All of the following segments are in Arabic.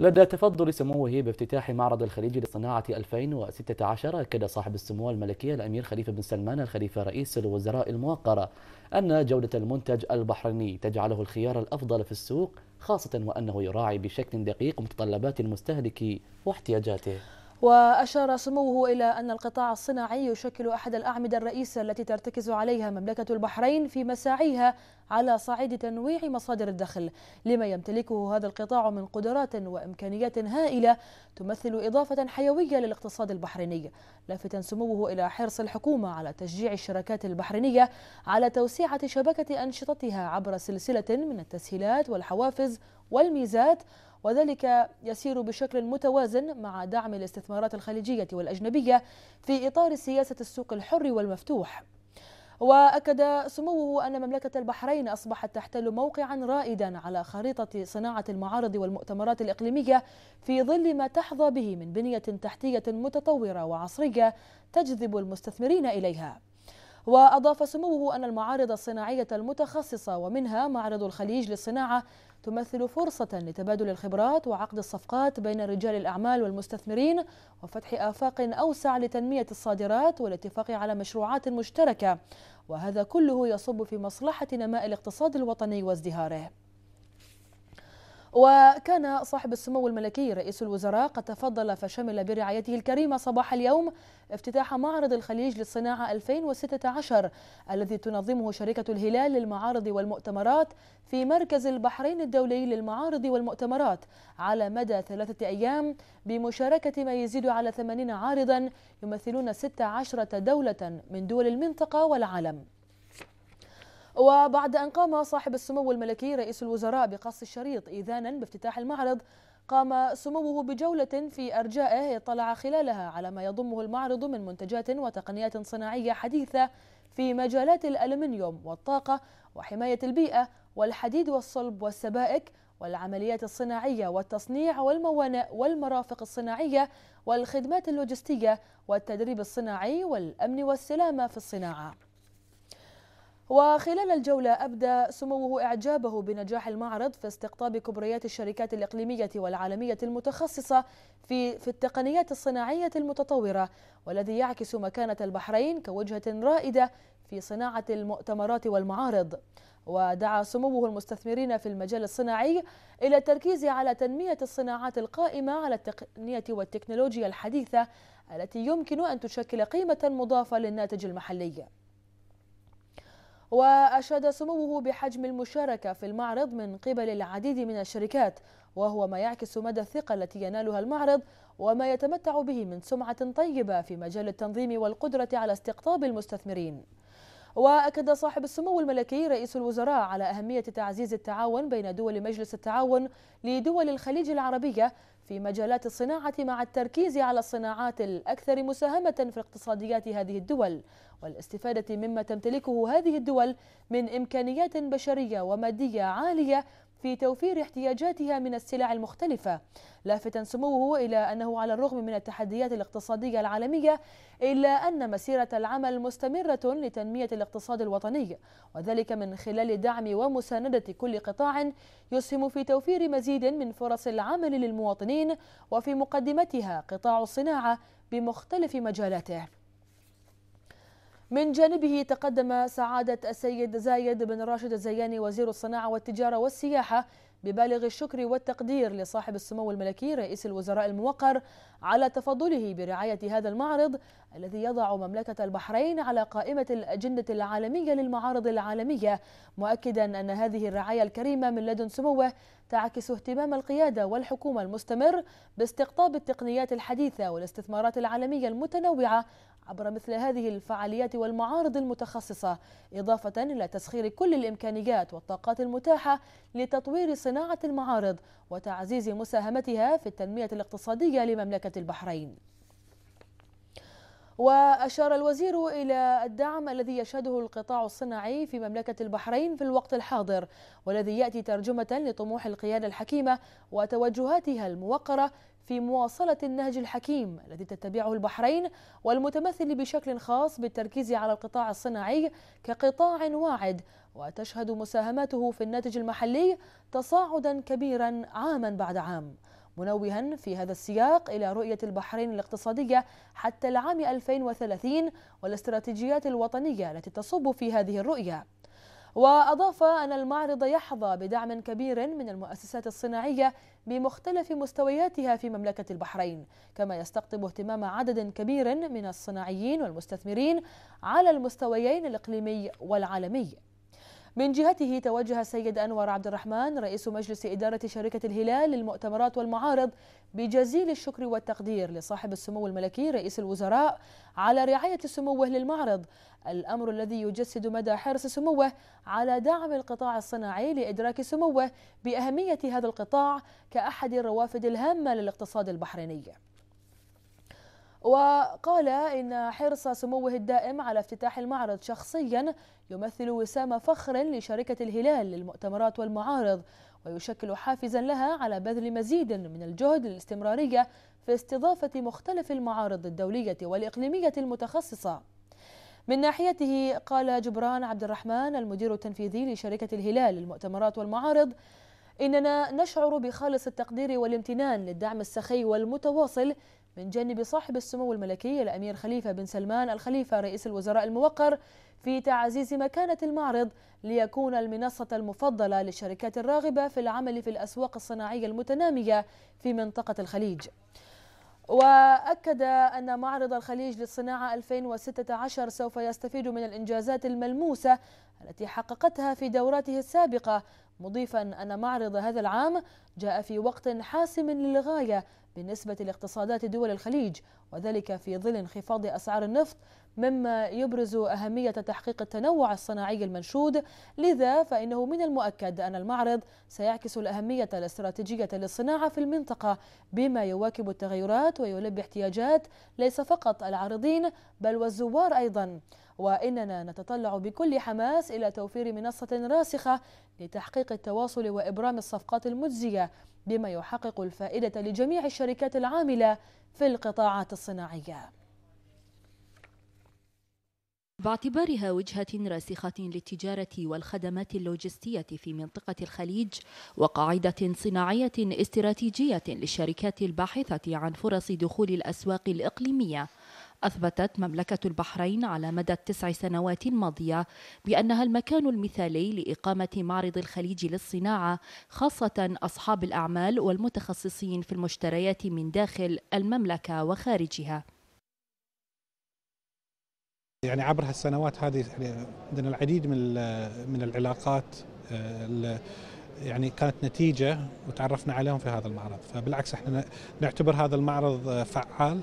لدى تفضل سموه بافتتاح معرض الخليج للصناعة 2016 أكد صاحب السمو الملكية الأمير خليفة بن سلمان الخليفة رئيس الوزراء الموقرة أن جودة المنتج البحريني تجعله الخيار الأفضل في السوق خاصة وأنه يراعي بشكل دقيق متطلبات المستهلك واحتياجاته وأشار سموه إلى أن القطاع الصناعي يشكل أحد الأعمدة الرئيسة التي ترتكز عليها مملكة البحرين في مساعيها على صعيد تنويع مصادر الدخل لما يمتلكه هذا القطاع من قدرات وإمكانيات هائلة تمثل إضافة حيوية للاقتصاد البحريني لافتا سموه إلى حرص الحكومة على تشجيع الشركات البحرينية على توسيعة شبكة أنشطتها عبر سلسلة من التسهيلات والحوافز والميزات وذلك يسير بشكل متوازن مع دعم الاستثمارات الخليجية والأجنبية في إطار سياسة السوق الحر والمفتوح وأكد سموه أن مملكة البحرين أصبحت تحتل موقعا رائدا على خريطة صناعة المعارض والمؤتمرات الإقليمية في ظل ما تحظى به من بنية تحتية متطورة وعصرية تجذب المستثمرين إليها وأضاف سموه أن المعارض الصناعية المتخصصة ومنها معرض الخليج للصناعة تمثل فرصة لتبادل الخبرات وعقد الصفقات بين رجال الأعمال والمستثمرين وفتح آفاق أوسع لتنمية الصادرات والاتفاق على مشروعات مشتركة وهذا كله يصب في مصلحة نماء الاقتصاد الوطني وازدهاره وكان صاحب السمو الملكي رئيس الوزراء قد تفضل فشمل برعايته الكريمة صباح اليوم افتتاح معرض الخليج للصناعة 2016 الذي تنظمه شركة الهلال للمعارض والمؤتمرات في مركز البحرين الدولي للمعارض والمؤتمرات على مدى ثلاثة أيام بمشاركة ما يزيد على 80 عارضا يمثلون 16 دولة من دول المنطقة والعالم وبعد أن قام صاحب السمو الملكي رئيس الوزراء بقص الشريط إذانا بافتتاح المعرض قام سموه بجولة في أرجائه يطلع خلالها على ما يضمه المعرض من منتجات وتقنيات صناعية حديثة في مجالات الألمنيوم والطاقة وحماية البيئة والحديد والصلب والسبائك والعمليات الصناعية والتصنيع والموانئ والمرافق الصناعية والخدمات اللوجستية والتدريب الصناعي والأمن والسلامة في الصناعة وخلال الجولة أبدى سموه إعجابه بنجاح المعرض في استقطاب كبريات الشركات الإقليمية والعالمية المتخصصة في في التقنيات الصناعية المتطورة والذي يعكس مكانة البحرين كوجهة رائدة في صناعة المؤتمرات والمعارض ودعا سموه المستثمرين في المجال الصناعي إلى التركيز على تنمية الصناعات القائمة على التقنية والتكنولوجيا الحديثة التي يمكن أن تشكل قيمة مضافة للناتج المحلي وأشاد سموه بحجم المشاركة في المعرض من قبل العديد من الشركات وهو ما يعكس مدى الثقة التي ينالها المعرض وما يتمتع به من سمعة طيبة في مجال التنظيم والقدرة على استقطاب المستثمرين وأكد صاحب السمو الملكي رئيس الوزراء على أهمية تعزيز التعاون بين دول مجلس التعاون لدول الخليج العربية في مجالات الصناعة مع التركيز على الصناعات الأكثر مساهمة في اقتصاديات هذه الدول والاستفادة مما تمتلكه هذه الدول من إمكانيات بشرية ومادية عالية في توفير احتياجاتها من السلع المختلفة لافتا سموه إلى أنه على الرغم من التحديات الاقتصادية العالمية إلا أن مسيرة العمل مستمرة لتنمية الاقتصاد الوطني وذلك من خلال دعم ومساندة كل قطاع يسهم في توفير مزيد من فرص العمل للمواطنين وفي مقدمتها قطاع الصناعة بمختلف مجالاته من جانبه تقدم سعادة السيد زايد بن راشد الزياني وزير الصناعة والتجارة والسياحة ببالغ الشكر والتقدير لصاحب السمو الملكي رئيس الوزراء الموقر على تفضله برعاية هذا المعرض الذي يضع مملكة البحرين على قائمة الأجندة العالمية للمعارض العالمية مؤكدا أن هذه الرعاية الكريمة من لدن سموه تعكس اهتمام القيادة والحكومة المستمر باستقطاب التقنيات الحديثة والاستثمارات العالمية المتنوعة عبر مثل هذه الفعاليات والمعارض المتخصصة إضافة إلى تسخير كل الإمكانيات والطاقات المتاحة لتطوير صناعة المعارض وتعزيز مساهمتها في التنمية الاقتصادية لمملكة البحرين وأشار الوزير إلى الدعم الذي يشهده القطاع الصناعي في مملكة البحرين في الوقت الحاضر والذي يأتي ترجمة لطموح القيادة الحكيمة وتوجهاتها الموقرة في مواصلة النهج الحكيم الذي تتبعه البحرين والمتمثل بشكل خاص بالتركيز على القطاع الصناعي كقطاع واعد وتشهد مساهماته في الناتج المحلي تصاعدا كبيرا عاما بعد عام منوها في هذا السياق إلى رؤية البحرين الاقتصادية حتى العام 2030 والاستراتيجيات الوطنية التي تصب في هذه الرؤية وأضاف أن المعرض يحظى بدعم كبير من المؤسسات الصناعية بمختلف مستوياتها في مملكة البحرين كما يستقطب اهتمام عدد كبير من الصناعيين والمستثمرين على المستويين الإقليمي والعالمي من جهته توجه السيد أنور عبد الرحمن رئيس مجلس إدارة شركة الهلال للمؤتمرات والمعارض بجزيل الشكر والتقدير لصاحب السمو الملكي رئيس الوزراء على رعاية سموه للمعرض الأمر الذي يجسد مدى حرص سموه على دعم القطاع الصناعي لإدراك سموه بأهمية هذا القطاع كأحد الروافد الهامة للاقتصاد البحريني وقال إن حرص سموه الدائم على افتتاح المعرض شخصيا يمثل وسام فخر لشركة الهلال للمؤتمرات والمعارض ويشكل حافزا لها على بذل مزيد من الجهد الاستمرارية في استضافة مختلف المعارض الدولية والإقليمية المتخصصة من ناحيته قال جبران عبد الرحمن المدير التنفيذي لشركة الهلال للمؤتمرات والمعارض إننا نشعر بخالص التقدير والامتنان للدعم السخي والمتواصل من جانب صاحب السمو الملكي الأمير خليفة بن سلمان الخليفة رئيس الوزراء الموقر في تعزيز مكانة المعرض ليكون المنصة المفضلة للشركات الراغبة في العمل في الأسواق الصناعية المتنامية في منطقة الخليج وأكد أن معرض الخليج للصناعة 2016 سوف يستفيد من الإنجازات الملموسة التي حققتها في دوراته السابقة مضيفا أن معرض هذا العام جاء في وقت حاسم للغاية بالنسبة لاقتصادات دول الخليج وذلك في ظل انخفاض أسعار النفط مما يبرز أهمية تحقيق التنوع الصناعي المنشود لذا فإنه من المؤكد أن المعرض سيعكس الأهمية الاستراتيجية للصناعة في المنطقة بما يواكب التغيرات ويلبي احتياجات ليس فقط العارضين بل والزوار أيضا وإننا نتطلع بكل حماس إلى توفير منصة راسخة لتحقيق التواصل وإبرام الصفقات المجزية بما يحقق الفائدة لجميع الشركات العاملة في القطاعات الصناعية باعتبارها وجهة راسخة للتجارة والخدمات اللوجستية في منطقة الخليج وقاعدة صناعية استراتيجية للشركات الباحثة عن فرص دخول الأسواق الإقليمية أثبتت مملكة البحرين على مدى التسع سنوات الماضية بأنها المكان المثالي لإقامة معرض الخليج للصناعة خاصة أصحاب الأعمال والمتخصصين في المشتريات من داخل المملكة وخارجها يعني عبر هالسنوات هذه عندنا العديد من من العلاقات يعني كانت نتيجه وتعرفنا عليهم في هذا المعرض فبالعكس احنا نعتبر هذا المعرض فعال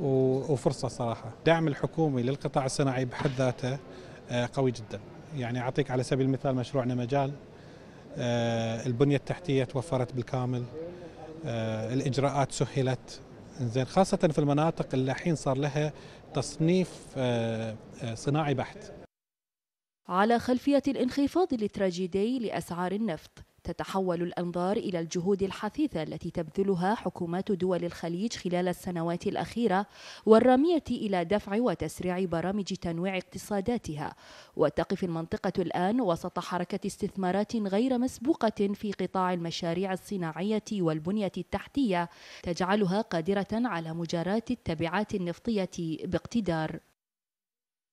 وفرصه صراحه دعم الحكومي للقطاع الصناعي بحد ذاته آه، قوي جدا يعني اعطيك على سبيل المثال مشروعنا مجال آه، البنيه التحتيه توفرت بالكامل آه، الاجراءات سهلت زين خاصه في المناطق اللي الحين صار لها تصنيف صناعي بحت على خلفيه الانخفاض التراجيدي لاسعار النفط تتحول الأنظار إلى الجهود الحثيثة التي تبذلها حكومات دول الخليج خلال السنوات الأخيرة والرامية إلى دفع وتسريع برامج تنويع اقتصاداتها وتقف المنطقة الآن وسط حركة استثمارات غير مسبوقة في قطاع المشاريع الصناعية والبنية التحتية تجعلها قادرة على مجاراة التبعات النفطية باقتدار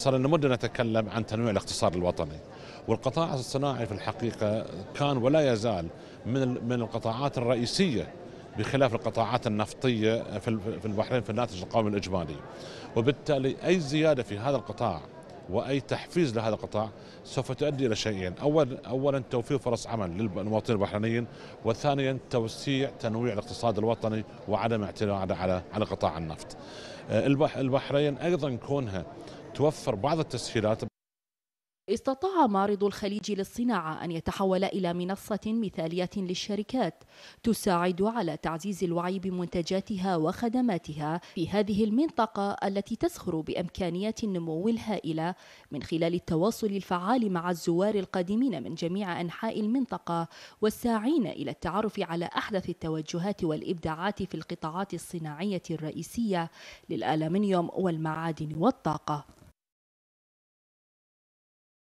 صار لنا مدة نتكلم عن تنويع الاقتصاد الوطني والقطاع الصناعي في الحقيقة كان ولا يزال من من القطاعات الرئيسية بخلاف القطاعات النفطية في البحرين في الناتج القومي الإجمالي وبالتالي أي زيادة في هذا القطاع واي تحفيز لهذا القطاع سوف تؤدي الى شيئين، اول اولا توفير فرص عمل للمواطنين البحرينيين، وثانيا توسيع تنويع الاقتصاد الوطني وعدم اعتماد على على قطاع النفط. آه، البحرين ايضا كونها توفر بعض التسهيلات استطاع معرض الخليج للصناعة أن يتحول إلى منصة مثالية للشركات تساعد على تعزيز الوعي بمنتجاتها وخدماتها في هذه المنطقة التي تزخر بإمكانيات النمو الهائلة من خلال التواصل الفعال مع الزوار القادمين من جميع أنحاء المنطقة والساعين إلى التعرف على أحدث التوجهات والإبداعات في القطاعات الصناعية الرئيسية للألمنيوم والمعادن والطاقة